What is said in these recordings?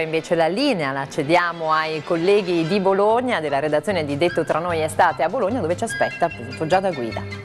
Invece la linea la cediamo ai colleghi di Bologna, della redazione di Detto Tra Noi Estate a Bologna, dove ci aspetta appunto Giada Guida.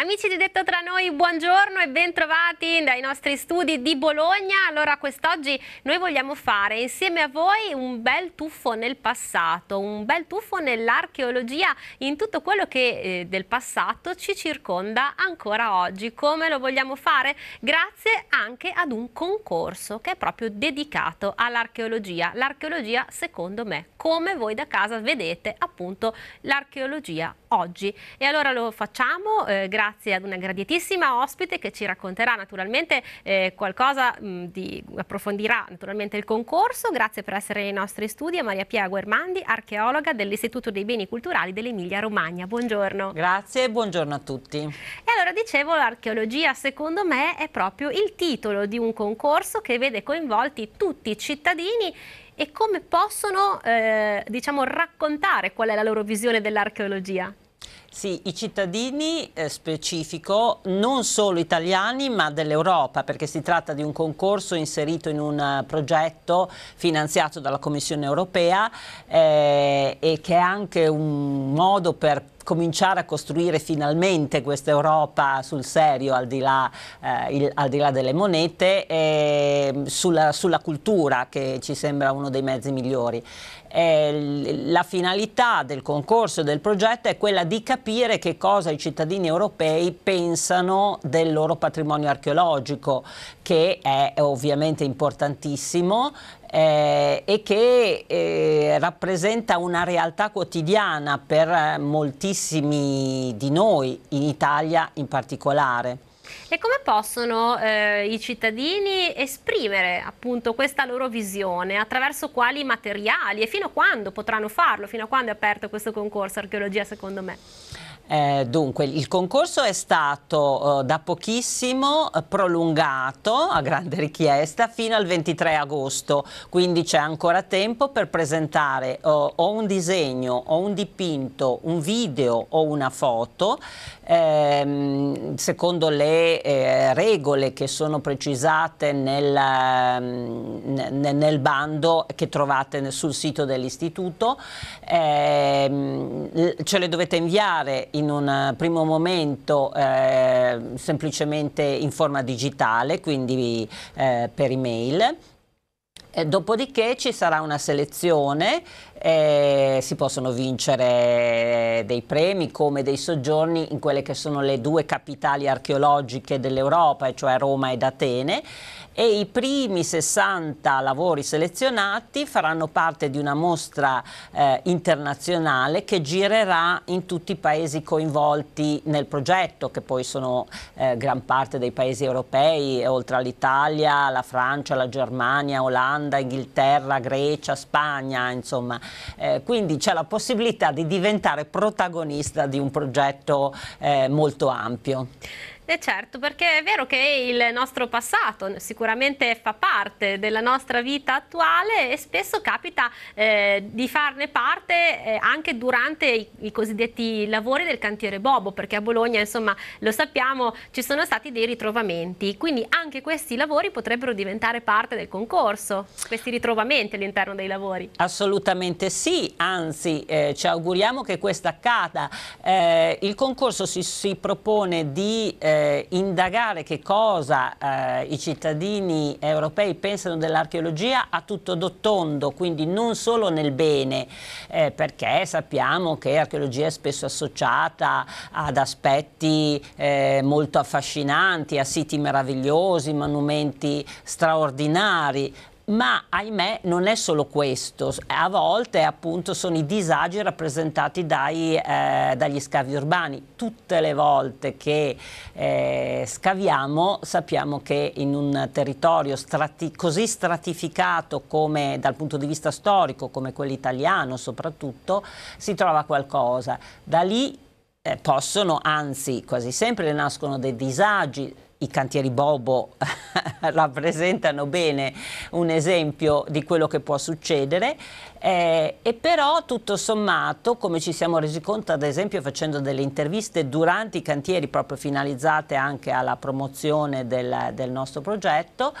Amici di Detto Tra Noi, buongiorno e bentrovati dai nostri studi di Bologna. Allora, quest'oggi noi vogliamo fare insieme a voi un bel tuffo nel passato, un bel tuffo nell'archeologia, in tutto quello che eh, del passato ci circonda ancora oggi. Come lo vogliamo fare? Grazie anche ad un concorso che è proprio dedicato all'archeologia. L'archeologia, secondo me, come voi da casa vedete appunto l'archeologia oggi. E allora lo facciamo eh, grazie grazie ad una gradiatissima ospite che ci racconterà naturalmente eh, qualcosa, mh, di, approfondirà naturalmente il concorso. Grazie per essere nei nostri studi a Maria Pia Guermandi, archeologa dell'Istituto dei Beni Culturali dell'Emilia Romagna. Buongiorno. Grazie e buongiorno a tutti. E allora dicevo, l'archeologia secondo me è proprio il titolo di un concorso che vede coinvolti tutti i cittadini e come possono eh, diciamo, raccontare qual è la loro visione dell'archeologia? Sì, i cittadini eh, specifico, non solo italiani ma dell'Europa, perché si tratta di un concorso inserito in un uh, progetto finanziato dalla Commissione europea eh, e che è anche un modo per cominciare a costruire finalmente questa Europa sul serio, al di là, eh, il, al di là delle monete, eh, sulla, sulla cultura che ci sembra uno dei mezzi migliori. Eh, la finalità del concorso e del progetto è quella di capire che cosa i cittadini europei pensano del loro patrimonio archeologico, che è ovviamente importantissimo eh, e che eh, rappresenta una realtà quotidiana per eh, moltissimi di noi, in Italia in particolare. E come possono eh, i cittadini esprimere appunto questa loro visione? Attraverso quali materiali e fino a quando potranno farlo? Fino a quando è aperto questo concorso Archeologia secondo me? Eh, dunque, il concorso è stato eh, da pochissimo eh, prolungato a grande richiesta fino al 23 agosto, quindi c'è ancora tempo per presentare eh, o un disegno, o un dipinto, un video o una foto, ehm, secondo le eh, regole che sono precisate nel, ehm, nel, bando che trovate sul sito dell'istituto, ehm, ce le dovete inviare in in un eh, primo momento eh, semplicemente in forma digitale, quindi eh, per email. E dopodiché ci sarà una selezione eh, si possono vincere dei premi come dei soggiorni in quelle che sono le due capitali archeologiche dell'Europa, cioè Roma ed Atene e i primi 60 lavori selezionati faranno parte di una mostra eh, internazionale che girerà in tutti i paesi coinvolti nel progetto, che poi sono eh, gran parte dei paesi europei, oltre all'Italia, la Francia, la Germania, Olanda, Inghilterra, Grecia, Spagna, insomma eh, quindi c'è la possibilità di diventare protagonista di un progetto eh, molto ampio. E eh, certo, perché è vero che il nostro passato sicuramente fa parte della nostra vita attuale e spesso capita eh, di farne parte eh, anche durante i, i, cosiddetti lavori del cantiere Bobo, perché a Bologna, insomma, lo sappiamo, ci sono stati dei ritrovamenti, quindi anche questi lavori potrebbero diventare parte del concorso, questi ritrovamenti all'interno dei lavori. Assolutamente sì, anzi eh, ci auguriamo che questo accada. Eh, il concorso si, si propone di eh, eh, indagare che cosa eh, i cittadini europei pensano dell'archeologia a tutto d'ottondo, quindi non solo nel bene, eh, perché sappiamo che l'archeologia è spesso associata ad aspetti eh, molto affascinanti, a siti meravigliosi, monumenti straordinari, ma ahimè non è solo questo, a volte appunto sono i disagi rappresentati dai, eh, dagli scavi urbani, tutte le volte che eh, scaviamo sappiamo che in un territorio strati così stratificato come dal punto di vista storico, come quello italiano soprattutto, si trova qualcosa, da lì eh, possono, anzi quasi sempre nascono dei disagi, i cantieri Bobo rappresentano bene un esempio di quello che può succedere eh, e però tutto sommato come ci siamo resi conto ad esempio facendo delle interviste durante i cantieri proprio finalizzate anche alla promozione del, del nostro progetto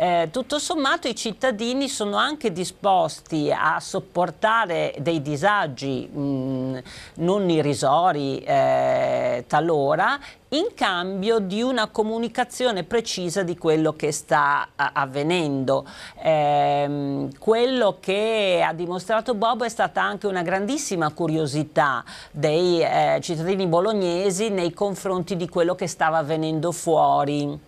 eh, tutto sommato i cittadini sono anche disposti a sopportare dei disagi mh, mm, non irrisori eh, talora in cambio di una comunicazione precisa di quello che sta eh, avvenendo. Eh, quello che ha dimostrato Bob è stata anche una grandissima curiosità dei eh, cittadini bolognesi nei confronti di quello che stava avvenendo fuori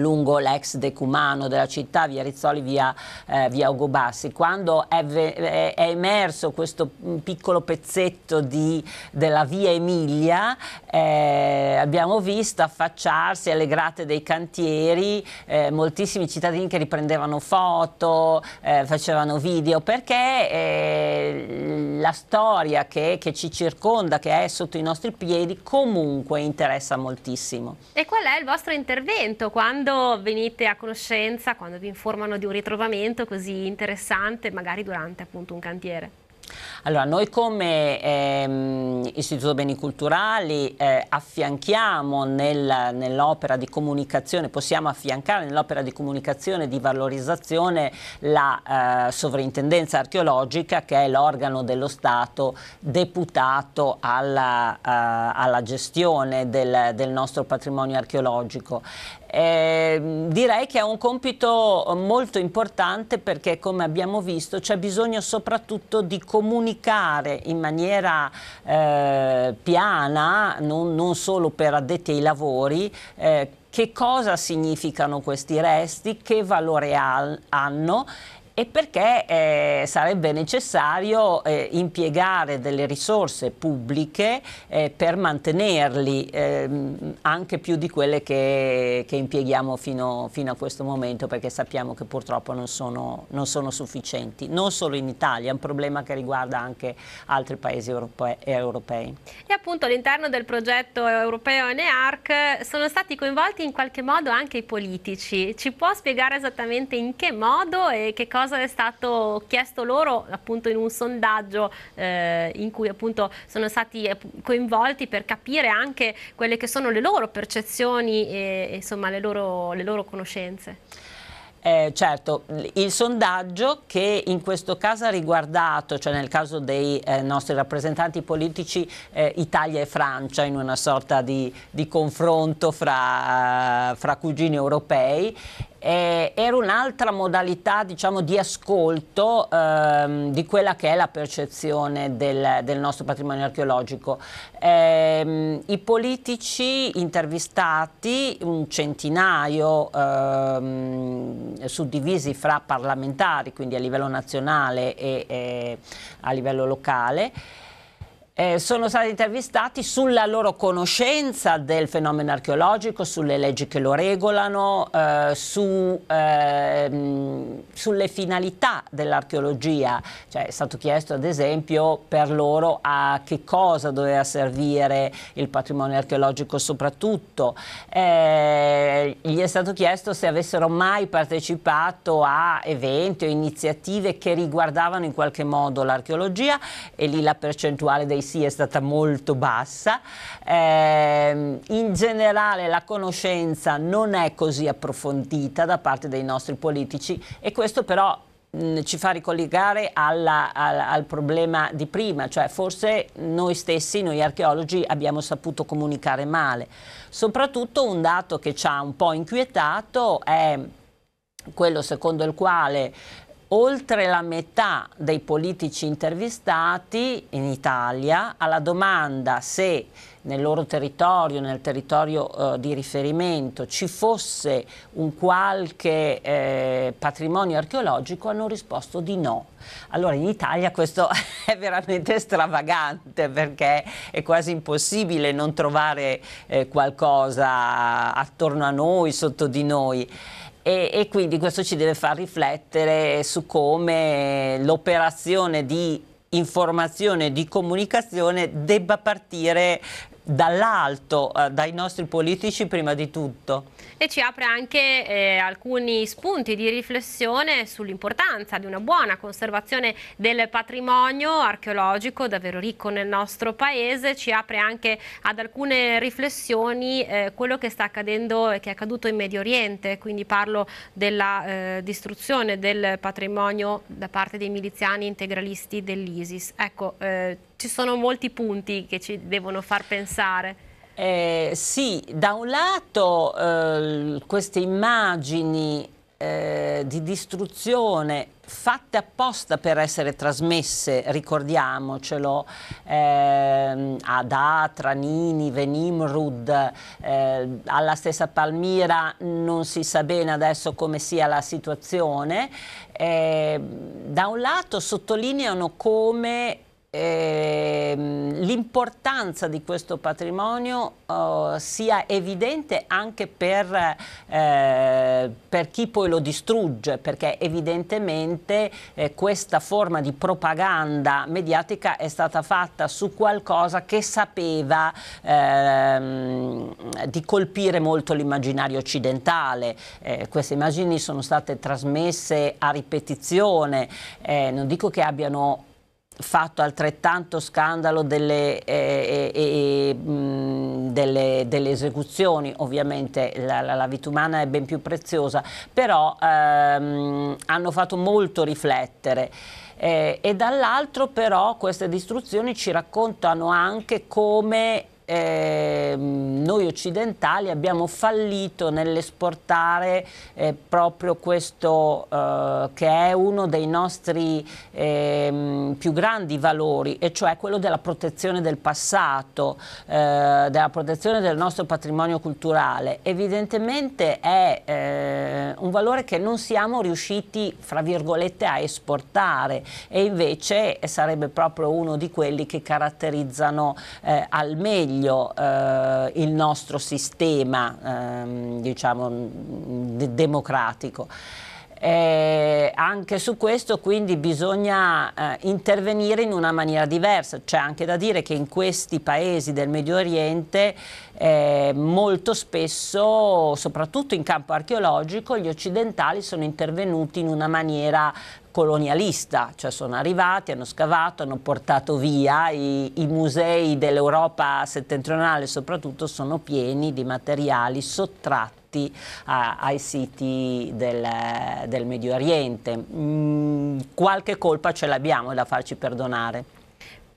lungo l'ex decumano della città, via Rizzoli, via, eh, via Ugo Bassi. Quando è, è, emerso questo mm, piccolo pezzetto di, della via Emilia, eh, abbiamo visto affacciarsi alle grate dei cantieri eh, moltissimi cittadini che riprendevano foto, eh, facevano video, perché eh, la storia che, che ci circonda, che è sotto i nostri piedi, comunque interessa moltissimo. E qual è il vostro intervento quando quando venite a conoscenza, quando vi informano di un ritrovamento così interessante, magari durante appunto un cantiere? Allora, noi come ehm, Istituto Beni Culturali eh, affianchiamo nel, nell'opera di comunicazione, possiamo affiancare nell'opera di comunicazione di valorizzazione la eh, sovrintendenza archeologica che è l'organo dello Stato deputato alla, eh, alla gestione del, del nostro patrimonio archeologico. Eh, direi che è un compito molto importante perché come abbiamo visto c'è bisogno soprattutto di comunicare comunicare in maniera eh, piana, non, non, solo per addetti ai lavori, eh, che cosa significano questi resti, che valore ha, hanno e perché eh, sarebbe necessario eh, impiegare delle risorse pubbliche eh, per mantenerli ehm, anche più di quelle che, che impieghiamo fino, fino, a questo momento perché sappiamo che purtroppo non sono, non sono, sufficienti, non solo in Italia, è un problema che riguarda anche altri paesi europei. europei. E appunto all'interno del progetto europeo NEARC eh, sono stati coinvolti in qualche modo anche i politici, ci può spiegare esattamente in che modo e che cosa cosa è stato chiesto loro appunto in un sondaggio eh, in cui appunto sono stati eh, coinvolti per capire anche quelle che sono le loro percezioni e, insomma le loro, le loro conoscenze. Eh, certo, il sondaggio che in questo caso ha riguardato, cioè nel caso dei eh, nostri rappresentanti politici eh, Italia e Francia in una sorta di, di confronto fra, fra cugini europei, eh, era un'altra modalità diciamo, di ascolto ehm, di quella che è la percezione del, del nostro patrimonio archeologico. Eh, I politici intervistati, un centinaio ehm, suddivisi fra parlamentari, quindi a livello nazionale e, e a livello locale, eh, sono stati intervistati sulla loro conoscenza del fenomeno archeologico, sulle leggi che lo regolano, eh, su, eh, sulle finalità dell'archeologia. Cioè, è stato chiesto ad esempio per loro a che cosa doveva servire il patrimonio archeologico soprattutto. Eh, gli è stato chiesto se avessero mai partecipato a eventi o iniziative che riguardavano in qualche modo l'archeologia e lì la percentuale dei è stata molto bassa. Eh, in generale la conoscenza non è così approfondita da parte dei nostri politici e questo però mm, ci fa ricollegare alla, al, al, problema di prima, cioè forse noi stessi, noi archeologi, abbiamo saputo comunicare male. Soprattutto un dato che ci ha un po' inquietato è quello secondo il quale Oltre la metà dei politici intervistati in Italia alla domanda se nel loro territorio, nel territorio eh, di riferimento, ci fosse un qualche eh, patrimonio archeologico, hanno risposto di no. Allora in Italia questo è veramente stravagante perché è quasi impossibile non trovare eh, qualcosa attorno a noi, sotto di noi e, e quindi questo ci deve far riflettere su come l'operazione di informazione, e di comunicazione debba partire dall'alto, eh, dai nostri politici prima di tutto. E ci apre anche eh, alcuni spunti di riflessione sull'importanza di una buona conservazione del patrimonio archeologico davvero ricco nel nostro paese, ci apre anche ad alcune riflessioni eh, quello che sta accadendo e che è accaduto in Medio Oriente, quindi parlo della eh, distruzione del patrimonio da parte dei miliziani integralisti dell'ISIS. Ecco, eh, ci sono molti punti che ci devono far pensare. Eh, sì, da un lato eh, queste immagini eh, di distruzione fatte apposta per essere trasmesse, ricordiamocelo, ehm, ad Atra, Nini, Venimrud, eh, alla stessa Palmira non si sa bene adesso come sia la situazione, eh, da un lato sottolineano come eh, l'importanza di questo patrimonio eh, sia evidente anche per, eh, per, chi poi lo distrugge, perché evidentemente eh, questa forma di propaganda mediatica è stata fatta su qualcosa che sapeva ehm, di colpire molto l'immaginario occidentale. Eh, queste immagini sono state trasmesse a ripetizione, eh, non dico che abbiano fatto altrettanto scandalo delle, eh, eh, mh, delle, delle, esecuzioni, ovviamente la, la, la, vita umana è ben più preziosa, però ehm, hanno fatto molto riflettere. Eh, e dall'altro però queste distruzioni ci raccontano anche come eh, noi occidentali abbiamo fallito nell'esportare eh, proprio questo eh, che è uno dei nostri ehm, più grandi valori e cioè quello della protezione del passato, eh, della protezione del nostro patrimonio culturale. Evidentemente è eh, un valore che non siamo riusciti, fra virgolette, a esportare e invece eh, sarebbe proprio uno di quelli che caratterizzano al meglio meglio eh, il nostro sistema ehm, diciamo, democratico. Eh, anche su questo quindi bisogna eh, intervenire in una maniera diversa, c'è anche da dire che in questi paesi del Medio Oriente eh, molto spesso, soprattutto in campo archeologico, gli occidentali sono intervenuti in una maniera colonialista, cioè sono arrivati, hanno scavato, hanno portato via, i, i musei dell'Europa settentrionale soprattutto sono pieni di materiali sottratti rapporti a, ai siti del, del Medio Oriente. Mm, qualche colpa ce l'abbiamo da farci perdonare.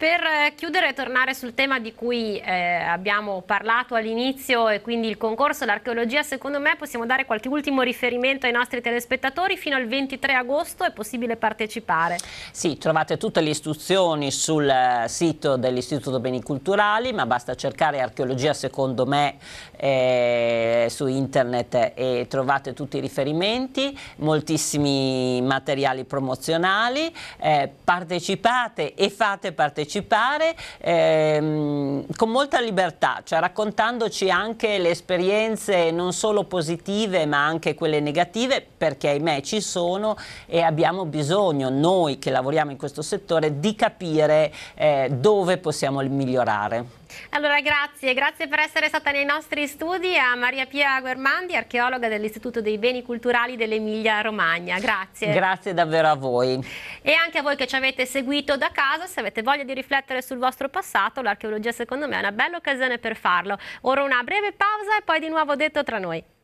Per eh, chiudere e tornare sul tema di cui eh, abbiamo parlato all'inizio e quindi il concorso, d'archeologia, secondo me possiamo dare qualche ultimo riferimento ai nostri telespettatori. Fino al 23 agosto è possibile partecipare. Sì, trovate tutte le istruzioni sul eh, sito dell'Istituto Beni Culturali, ma basta cercare archeologia secondo me eh, su internet e trovate tutti i riferimenti, moltissimi materiali promozionali. Eh, partecipate e fate partecipare partecipare ehm, con molta libertà, cioè raccontandoci anche le esperienze non solo positive ma anche quelle negative perché ahimè ci sono e abbiamo bisogno noi che lavoriamo in questo settore di capire eh, dove possiamo migliorare. Allora grazie, grazie per essere stata nei nostri studi a Maria Pia Guermandi, archeologa dell'Istituto dei Beni Culturali dell'Emilia Romagna, grazie. Grazie davvero a voi. E anche a voi che ci avete seguito da casa, se avete voglia di riflettere sul vostro passato, l'archeologia secondo me è una bella occasione per farlo. Ora una breve pausa e poi di nuovo detto tra noi.